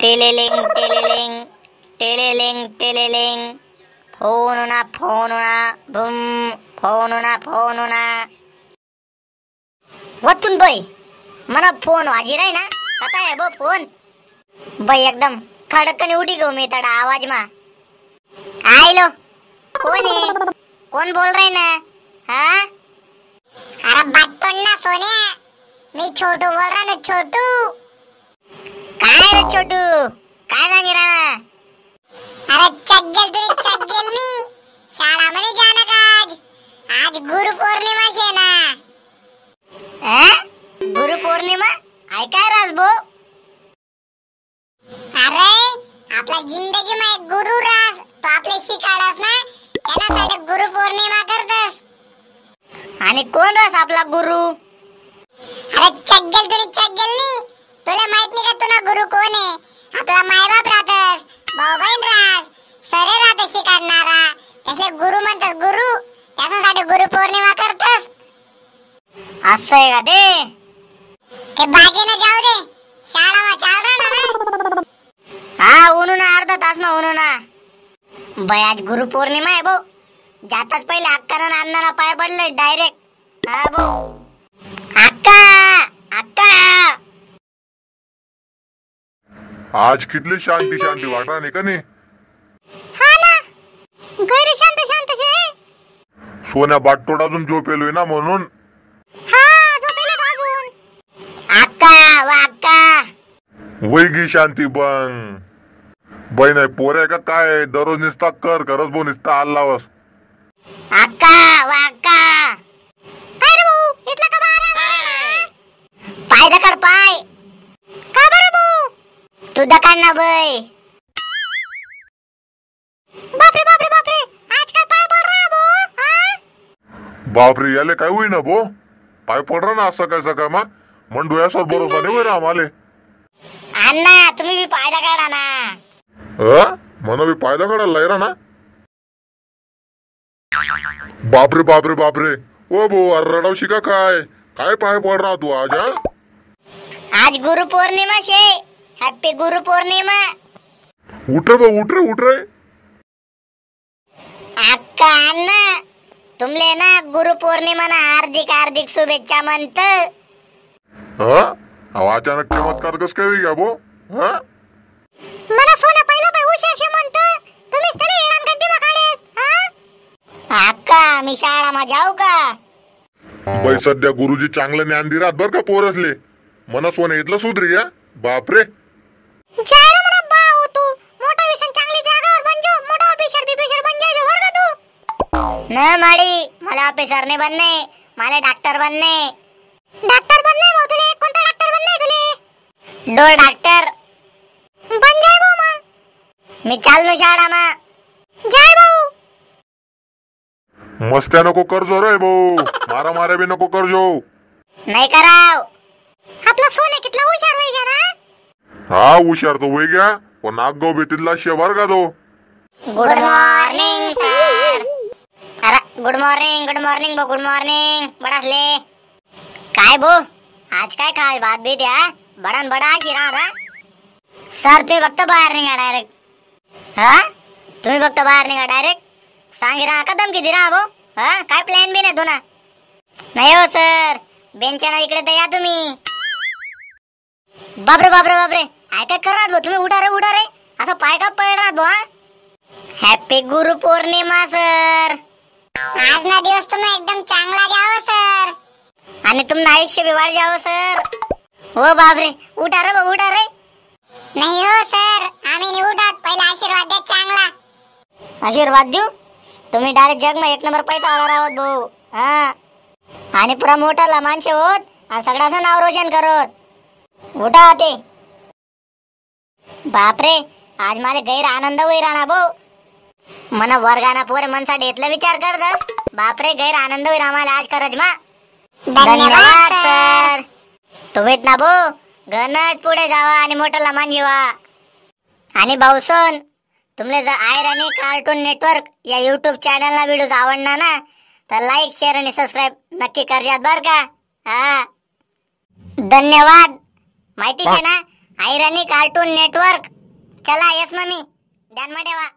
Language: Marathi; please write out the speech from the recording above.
टेलेलिंग टेलेलिंग टेलेलिंग टेलेलिंग फोन फोनुना फोन भूम फोन फोनुना वतून बाई मला फोन वाजी राही ना आता आहे फोन बाई एकदम खडकन उडी गो मी तडा आवाज मा आयलो कोण आहे कोण बोल रहे ना हा अरे बचपन ना सोन्या मी छोटू बोल रहा ना छोटू काय रे छोटू काय सांगे राहा अरे चग्गेल तुझे चग्गेल मी शाळामध्ये जाणार का आज आज गुरु पौर्णिमा शे ना अ? गुरु पौर्णिमा ऐकाय राजभो अरे आपला जिंदगी में एक गुरु रास तो आपले शिकाडास ना त्याला गुरु पौर्णिमा आणि कोण रस आपला गुरु अरे चग्गल तुरी चग्गल तुला माहित नाही का तुला गुरु कोण आहे आपला मायबाप राहतस भाऊ राज राहस सरे राहत शिकवणारा त्याचे गुरु म्हणतात गुरु त्याच्यासाठी गुरु पौर्णिमा करतस असं आहे का दे ते बागेनं जाऊ दे शाळावा चालणार ना हा उनू ना अर्धा तास ना उनू ना बयाज गुरु पौर्णिमा आहे भाऊ जाताच पहिले अक्कानं अन्नाला पाय पडले डायरेक्ट आज किती शांती शांती वाटा नाही का हो शांत शांत सोन्या बाटतोड अजून झोपेलोय ना म्हणून हा वैगी शांती बंग बहीण नाही पोर काय दररोज निसता कर करच बो निसता आल्लावस अक्का वा पाय का बरं भाऊ तू दकान ना बय बापरे बापरे बापरे आज काय पाय पड रहा हा? बापरे याले काय ना भो पाय पडरा ना असं सकाळ सकाळ मा मंडू यासवर भरोसा नाही होईना आम्हाले अण्णा तुम्ही बी पायदा काढा ना अ? म्हणा मी पायदा काढायला लायरा ना बापरे बापरे बापरे ओ भो अरडाव शिका का काय काय पाय पडरा तू आज हा आज गुरु पौर्णिमा शे हॅपी गुरु पौर्णिमा उठ रे भाऊ उठ रे उठ रे अक्का अण्णा तुमले ना गुरु पौर्णिमा ना हार्दिक हार्दिक शुभेच्छा म्हणत हा अहो अचानक चमत्कार कस काय होई गो हा मला सोना पहिला बाई हुशार शे म्हणत तुम्ही तरी येणार कधी मकाडे अक्का मी मा जाऊ का बाई सध्या गुरुजी चांगलं ज्ञान दिरात बर का पोरसले मना सोनं इथलं सुधरी रे बापरे जायला म्हणा भाऊ हो तू मोठा विषय चांगली जागावर बन जो मोठा ऑफिसर बिफिसर बन जायचो बरं का तू न माडी मला ऑफिसर ने बनणे मला डॉक्टर बनणे डॉक्टर बनणे भाऊ तुले कोणता डॉक्टर बनणे तुले डोळ डॉक्टर बन जाय भाऊ मग मी चाललो शाळा मा जाय भाऊ मस्त्या नको कर जो रे बो मारा मारा बी नको कर जो नाही कराव हा हुशार तो वेगळ्या पण आगाव भेटीतला शेवार का तो गुड मॉर्निंग सर अरे गुड मॉर्निंग गुड मॉर्निंग बो गुड मॉर्निंग बडासले काय बो आज काय खा भात बी द्या बडान बडा शिरा रा सर तुम्ही फक्त बाहेर निघा डायरेक्ट हा तुम्ही फक्त बाहेर निघा डायरेक्ट सांगिरा राहा का धमकी दिरा बो हा काय प्लॅन बी नाही तुना नाही हो सर बेंचाना इकडे तर या तुम्ही बापरे बापरे बापरे ऐका करा भो तुम्ही उडा रे उडा रे असं पाय का पडणार भो हॅपी गुरु पौर्णिमा सर आज ना दिवस तुम्ही एकदम चांगला जावं सर आणि तुमचं आयुष्य वाढ जावं सर हो बाबरे उठा रे उठा रे नाही हो सर आम्ही नाही उठात पहिला आशीर्वाद द्या चांगला आशीर्वाद देऊ तुम्ही डायरेक्ट जग एक नंबर पैसा आला आहोत भाऊ हा आणि पुरा मोठाला माणसे होत आणि सगळ्याचं नाव रोशन करत उठा ते बापरे आज मला गैर आनंद होई राणा भाऊ मना वर्गाना पोर मनसा येतला विचार कर दस बापरे गैर आनंद होई आम्हाला आज करज मा धन्यवाद सर तुम्हीत ना भाऊ गणच पुढे जावा आणि मोठं लमान येवा आणि भाऊ सोन तुमले जर आयर आणि कार्टून नेटवर्क या युट्यूब चॅनलला व्हिडिओ आवडणार ना तर लाईक शेअर आणि सबस्क्राईब नक्की करजात बर का हा धन्यवाद माहिती आहे ना आयरनी कार्टून नेटवर्क चला यस मम्मी ध्यानमा ठेवा